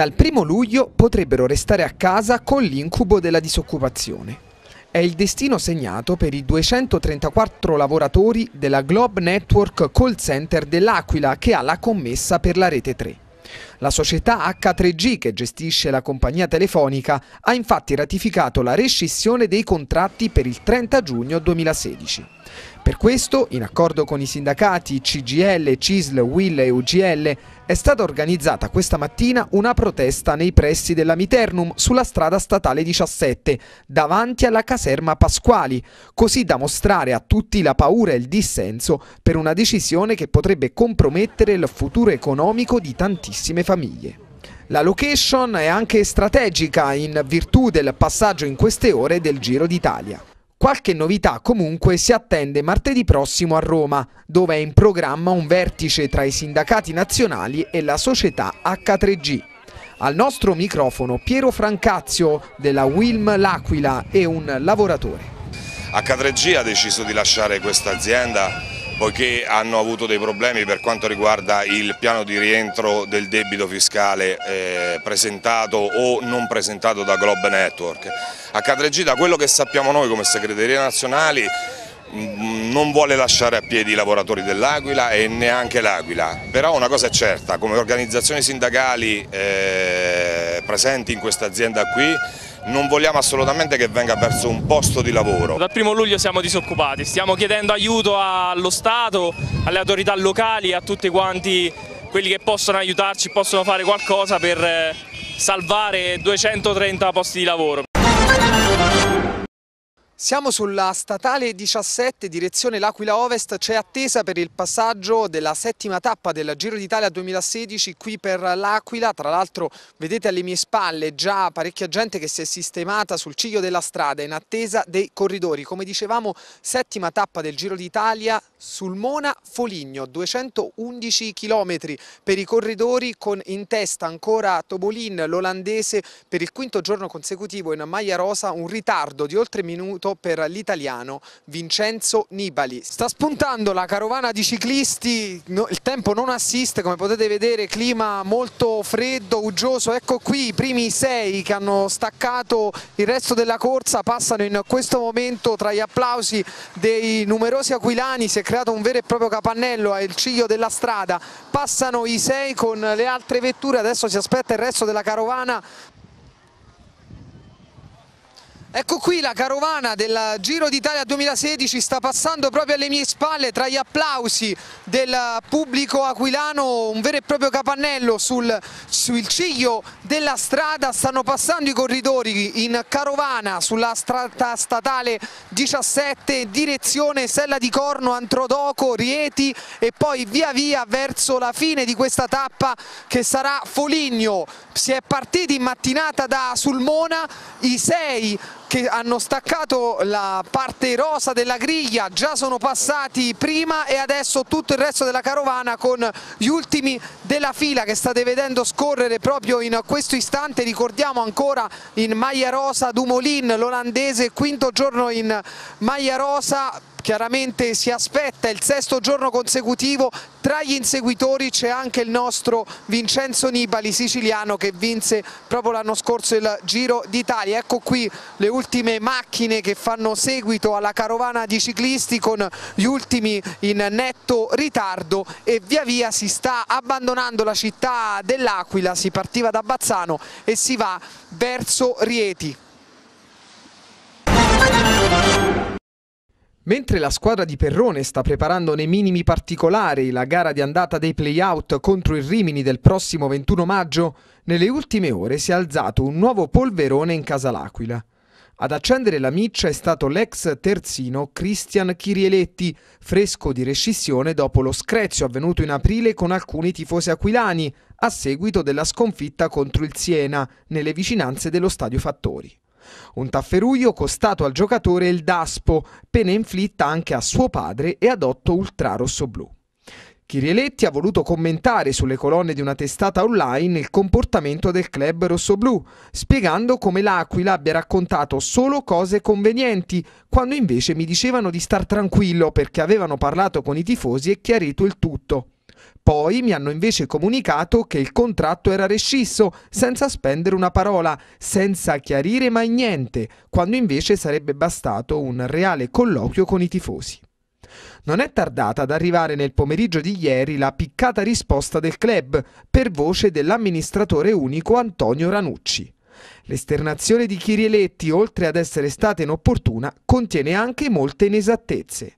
Dal 1 luglio potrebbero restare a casa con l'incubo della disoccupazione. È il destino segnato per i 234 lavoratori della Globe Network Call Center dell'Aquila che ha la commessa per la rete 3. La società H3G che gestisce la compagnia telefonica ha infatti ratificato la rescissione dei contratti per il 30 giugno 2016. Per questo, in accordo con i sindacati CGL, CISL, WIL e UGL, è stata organizzata questa mattina una protesta nei pressi della Miternum sulla strada statale 17, davanti alla caserma Pasquali, così da mostrare a tutti la paura e il dissenso per una decisione che potrebbe compromettere il futuro economico di tantissime famiglie. La location è anche strategica in virtù del passaggio in queste ore del Giro d'Italia. Qualche novità comunque si attende martedì prossimo a Roma, dove è in programma un vertice tra i sindacati nazionali e la società H3G. Al nostro microfono Piero Francazio della Wilm L'Aquila e un lavoratore. H3G ha deciso di lasciare questa azienda poiché hanno avuto dei problemi per quanto riguarda il piano di rientro del debito fiscale eh, presentato o non presentato da Globe Network a Cadreggi quello che sappiamo noi come segreterie nazionali mm, non vuole lasciare a piedi i lavoratori dell'Aquila e neanche l'Aquila, però una cosa è certa, come organizzazioni sindacali eh, presenti in questa azienda qui non vogliamo assolutamente che venga perso un posto di lavoro. Dal primo luglio siamo disoccupati, stiamo chiedendo aiuto allo Stato, alle autorità locali, a tutti quanti quelli che possono aiutarci, possono fare qualcosa per eh, salvare 230 posti di lavoro. Siamo sulla statale 17, direzione L'Aquila Ovest, c'è attesa per il passaggio della settima tappa del Giro d'Italia 2016 qui per L'Aquila, tra l'altro vedete alle mie spalle già parecchia gente che si è sistemata sul ciglio della strada in attesa dei corridori, come dicevamo settima tappa del Giro d'Italia sul Mona foligno 211 km per i corridori con in testa ancora Tobolin, l'olandese, per il quinto giorno consecutivo in maglia rosa un ritardo di oltre minuto vinto per l'italiano Vincenzo Nibali. Sta spuntando la carovana di ciclisti, il tempo non assiste, come potete vedere clima molto freddo, uggioso, ecco qui i primi sei che hanno staccato il resto della corsa passano in questo momento tra gli applausi dei numerosi aquilani, si è creato un vero e proprio capannello al ciglio della strada, passano i sei con le altre vetture, adesso si aspetta il resto della carovana Ecco qui la carovana del Giro d'Italia 2016 sta passando proprio alle mie spalle tra gli applausi del pubblico aquilano, un vero e proprio capannello sul, sul ciglio della strada, stanno passando i corridori in carovana sulla strada statale 17 direzione Sella di Corno, Antrodoco, Rieti e poi via via verso la fine di questa tappa che sarà Foligno, si è partiti in mattinata da Sulmona, i sei che hanno staccato la parte rosa della griglia, già sono passati prima e adesso tutto il resto della carovana con gli ultimi della fila che state vedendo scorrere proprio in questo istante, ricordiamo ancora in maglia rosa Dumolin, l'olandese, quinto giorno in maglia rosa, chiaramente si aspetta il sesto giorno consecutivo tra gli inseguitori c'è anche il nostro Vincenzo Nibali, siciliano, che vinse proprio l'anno scorso il Giro d'Italia. Ecco qui le ultime macchine che fanno seguito alla carovana di ciclisti con gli ultimi in netto ritardo e via via si sta abbandonando la città dell'Aquila, si partiva da Bazzano e si va verso Rieti. Mentre la squadra di Perrone sta preparando nei minimi particolari la gara di andata dei play-out contro il Rimini del prossimo 21 maggio, nelle ultime ore si è alzato un nuovo polverone in casa L'Aquila. Ad accendere la miccia è stato l'ex terzino Cristian Chirieletti, fresco di rescissione dopo lo screzio avvenuto in aprile con alcuni tifosi aquilani, a seguito della sconfitta contro il Siena, nelle vicinanze dello stadio Fattori. Un tafferuglio costato al giocatore il Daspo, pena inflitta anche a suo padre e ad Otto ultra Ultrarossoblu. Chirieletti ha voluto commentare sulle colonne di una testata online il comportamento del club rossoblù, spiegando come l'Aquila abbia raccontato solo cose convenienti, quando invece mi dicevano di star tranquillo perché avevano parlato con i tifosi e chiarito il tutto. Poi mi hanno invece comunicato che il contratto era rescisso, senza spendere una parola, senza chiarire mai niente, quando invece sarebbe bastato un reale colloquio con i tifosi. Non è tardata ad arrivare nel pomeriggio di ieri la piccata risposta del club per voce dell'amministratore unico Antonio Ranucci. L'esternazione di Chirieletti, oltre ad essere stata inopportuna, contiene anche molte inesattezze.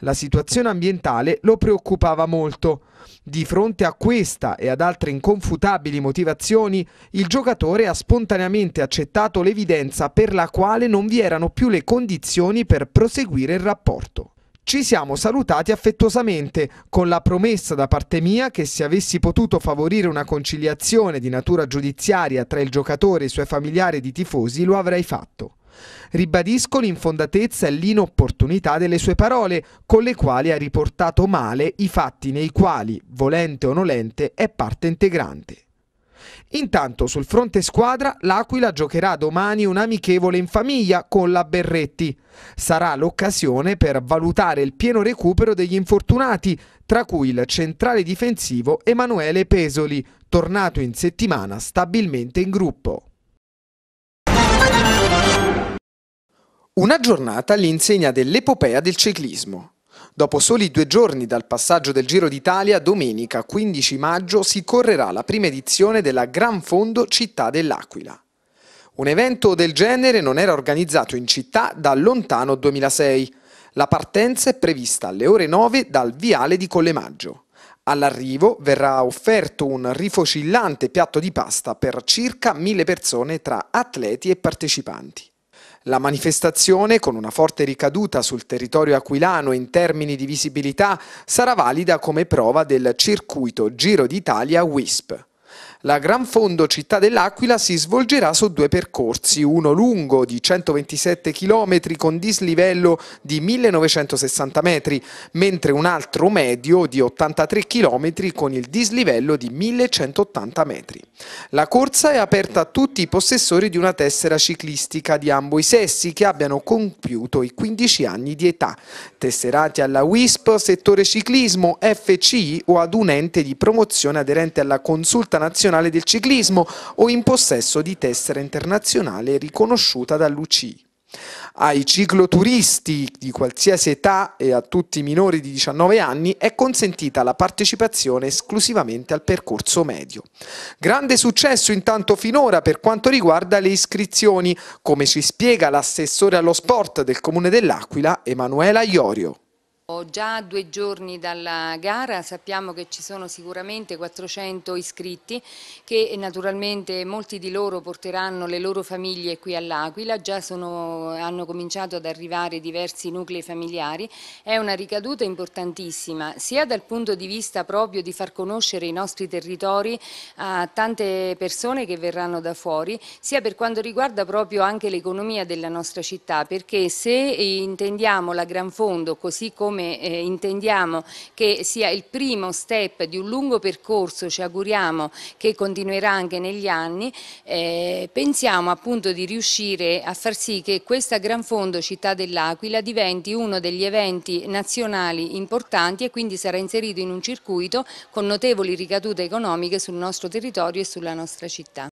La situazione ambientale lo preoccupava molto. Di fronte a questa e ad altre inconfutabili motivazioni, il giocatore ha spontaneamente accettato l'evidenza per la quale non vi erano più le condizioni per proseguire il rapporto. Ci siamo salutati affettuosamente, con la promessa da parte mia che se avessi potuto favorire una conciliazione di natura giudiziaria tra il giocatore e i suoi familiari di tifosi lo avrei fatto. Ribadisco l'infondatezza e l'inopportunità delle sue parole, con le quali ha riportato male i fatti nei quali, volente o nolente, è parte integrante. Intanto sul fronte squadra l'Aquila giocherà domani un amichevole in famiglia con la Berretti. Sarà l'occasione per valutare il pieno recupero degli infortunati, tra cui il centrale difensivo Emanuele Pesoli, tornato in settimana stabilmente in gruppo. Una giornata all'insegna dell'epopea del ciclismo. Dopo soli due giorni dal passaggio del Giro d'Italia, domenica 15 maggio si correrà la prima edizione della Gran Fondo Città dell'Aquila. Un evento del genere non era organizzato in città da lontano 2006. La partenza è prevista alle ore 9 dal viale di Collemaggio. All'arrivo verrà offerto un rifocillante piatto di pasta per circa mille persone tra atleti e partecipanti. La manifestazione, con una forte ricaduta sul territorio aquilano in termini di visibilità, sarà valida come prova del circuito Giro d'Italia WISP. La Gran Fondo Città dell'Aquila si svolgerà su due percorsi, uno lungo di 127 km con dislivello di 1960 metri, mentre un altro medio di 83 km con il dislivello di 1180 metri. La corsa è aperta a tutti i possessori di una tessera ciclistica di ambo i sessi che abbiano compiuto i 15 anni di età, tesserati alla WISP, settore ciclismo, FCI o ad un ente di promozione aderente alla consulta nazionale nazionale del ciclismo o in possesso di tessera internazionale riconosciuta dall'UCI. Ai cicloturisti di qualsiasi età e a tutti i minori di 19 anni è consentita la partecipazione esclusivamente al percorso medio. Grande successo intanto finora per quanto riguarda le iscrizioni, come ci spiega l'assessore allo sport del comune dell'Aquila Emanuela Iorio. Già due giorni dalla gara sappiamo che ci sono sicuramente 400 iscritti che naturalmente molti di loro porteranno le loro famiglie qui all'Aquila, già sono, hanno cominciato ad arrivare diversi nuclei familiari, è una ricaduta importantissima sia dal punto di vista proprio di far conoscere i nostri territori a tante persone che verranno da fuori, sia per quanto riguarda proprio anche l'economia della nostra città, perché se intendiamo la Gran Fondo così come insieme eh, intendiamo che sia il primo step di un lungo percorso, ci auguriamo che continuerà anche negli anni, eh, pensiamo appunto di riuscire a far sì che questa Gran Fondo Città dell'Aquila diventi uno degli eventi nazionali importanti e quindi sarà inserito in un circuito con notevoli ricadute economiche sul nostro territorio e sulla nostra città.